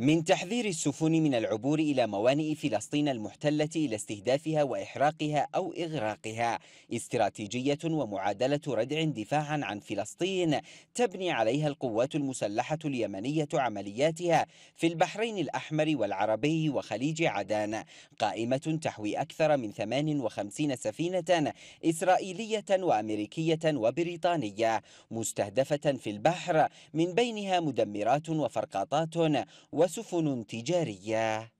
من تحذير السفن من العبور إلى موانئ فلسطين المحتلة إلى استهدافها وإحراقها أو إغراقها استراتيجية ومعادلة ردع دفاعا عن فلسطين تبني عليها القوات المسلحة اليمنية عملياتها في البحرين الأحمر والعربي وخليج عدن قائمة تحوي أكثر من 58 سفينة إسرائيلية وأمريكية وبريطانية مستهدفة في البحر من بينها مدمرات وفرقاطات و وسفن تجارية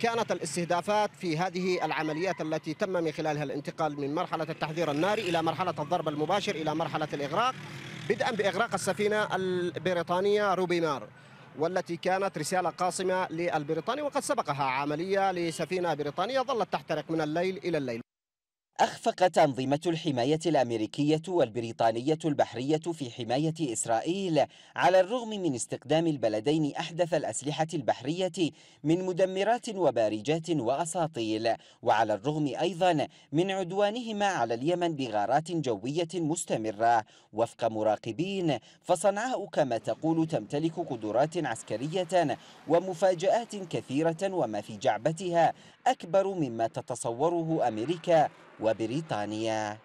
كانت الاستهدافات في هذه العمليات التي تم من خلالها الانتقال من مرحلة التحذير الناري إلى مرحلة الضرب المباشر إلى مرحلة الإغراق بدءا بإغراق السفينة البريطانية روبي مار والتي كانت رسالة قاصمة للبريطاني وقد سبقها عملية لسفينة بريطانية ظلت تحترق من الليل إلى الليل أخفقت أنظمة الحماية الأمريكية والبريطانية البحرية في حماية إسرائيل على الرغم من استخدام البلدين أحدث الأسلحة البحرية من مدمرات وبارجات وأساطيل وعلى الرغم أيضا من عدوانهما على اليمن بغارات جوية مستمرة وفق مراقبين فصنعاء كما تقول تمتلك قدرات عسكرية ومفاجآت كثيرة وما في جعبتها أكبر مما تتصوره أمريكا وبريطانيا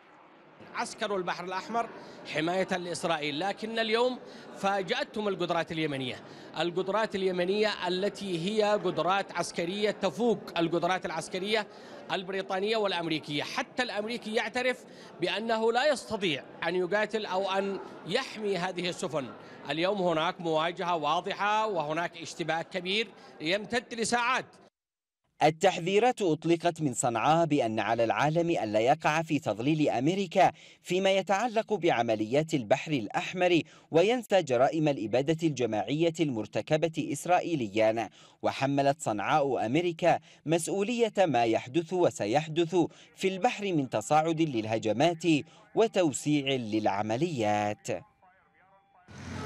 عسكروا البحر الأحمر حماية لإسرائيل لكن اليوم فاجأتهم القدرات اليمنية القدرات اليمنية التي هي قدرات عسكرية تفوق القدرات العسكرية البريطانية والأمريكية حتى الأمريكي يعترف بأنه لا يستطيع أن يقاتل أو أن يحمي هذه السفن اليوم هناك مواجهة واضحة وهناك اشتباك كبير يمتد لساعات التحذيرات أطلقت من صنعاء بأن على العالم ألا يقع في تضليل أمريكا فيما يتعلق بعمليات البحر الأحمر وينسى جرائم الإبادة الجماعية المرتكبة إسرائيليا وحملت صنعاء أمريكا مسؤولية ما يحدث وسيحدث في البحر من تصاعد للهجمات وتوسيع للعمليات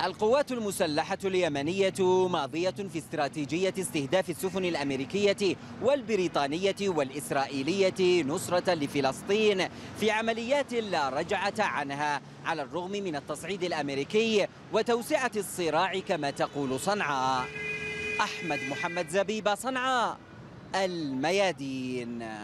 القوات المسلحة اليمنية ماضية في استراتيجية استهداف السفن الأمريكية والبريطانية والإسرائيلية نصرة لفلسطين في عمليات لا رجعة عنها على الرغم من التصعيد الأمريكي وتوسعة الصراع كما تقول صنعاء أحمد محمد زبيبة صنعاء الميادين